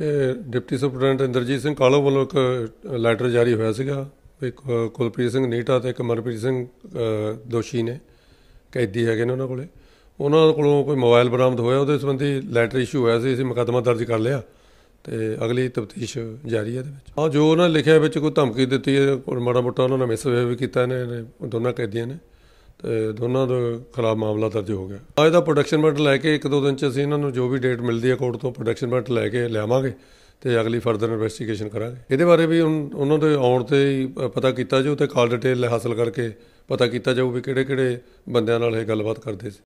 ਇਹ deputy superintendent Inderjit Singh Kalo ਵੱਲੋਂ ਇੱਕ ਲੈਟਰ ਜਾਰੀ ਹੋਇਆ ਸੀਗਾ ਇੱਕ ਕੁਲਪ੍ਰੀਤ ਸਿੰਘ ਨੀਟਾ ਤੇ ਇੱਕ ਮਨਪ੍ਰੀਤ ਸਿੰਘ ਦੋਸ਼ੀ ਨੇ ਕੈਦੀ ਹੈਗੇ ਨੇ ਉਹਨਾਂ ਕੋਲੇ ਉਹਨਾਂ ਕੋਲੋਂ ਕੋਈ ਮੋਬਾਈਲ ਬਰਾਮਦ ਹੋਇਆ ਉਹਦੇ ਸੰਬੰਧੀ ਲੈਟਰ ਇਸ਼ੂ ਹੋਇਆ ਸੀ ਅਸੀਂ ਮੁਕਦਮਾ ਦਰਜ ਕਰ ਲਿਆ ਤੇ ਅਗਲੀ ਤਫਤੀਸ਼ ਜਾਰੀ ਹੈ ਦੇ ਵਿੱਚ ਆ ਜੋ ਉਹਨਾਂ ਲਿਖਿਆ ਵਿੱਚ ਕੋਈ ਧਮਕੀ ਦਿੱਤੀ ਹੈ ਮਾੜਾ ਮੋਟਾ ਉਹਨਾਂ ਨੇ ਮਿਸਬਿਹੇਵ ਕੀਤਾ ਨੇ ਦੋਨਾਂ ਕੈਦੀਆਂ ਨੇ ਤੇ ਦੋਨਾਂ ਦਾ ਖਰਾਬ ਮਾਮਲਾ ਦਰਜ ਹੋ ਗਿਆ ਅੱਜ ਦਾ ਪ੍ਰੋਡਕਸ਼ਨ ਪਰਮਿਟ ਲੈ ਕੇ ਇੱਕ ਦੋ ਦਿਨ ਚ ਅਸੀਂ ਇਹਨਾਂ ਨੂੰ ਜੋ ਵੀ ਡੇਟ ਮਿਲਦੀ ਹੈ ਕੋਰਟ ਤੋਂ ਪ੍ਰੋਡਕਸ਼ਨ ਪਰਮਿਟ ਲੈ ਕੇ ਲਿਆਵਾਂਗੇ ਤੇ ਅਗਲੀ ਫਰਦਰ ਇਨਵੈਸਟੀਗੇਸ਼ਨ ਕਰਾਂਗੇ ਇਹਦੇ ਬਾਰੇ ਵੀ ਉਹਨਾਂ ਦੇ ਆਉਣ ਤੇ ਹੀ ਪਤਾ ਕੀਤਾ ਜਾਊ ਤੇ ਕਾਲ ਡਿਟੇਲ ਹਾਸਲ ਕਰਕੇ ਪਤਾ ਕੀਤਾ ਜਾਊ ਵੀ ਕਿਹੜੇ ਕਿਹੜੇ ਬੰਦਿਆਂ ਨਾਲ ਇਹ ਗੱਲਬਾਤ ਕਰਦੇ ਸੀ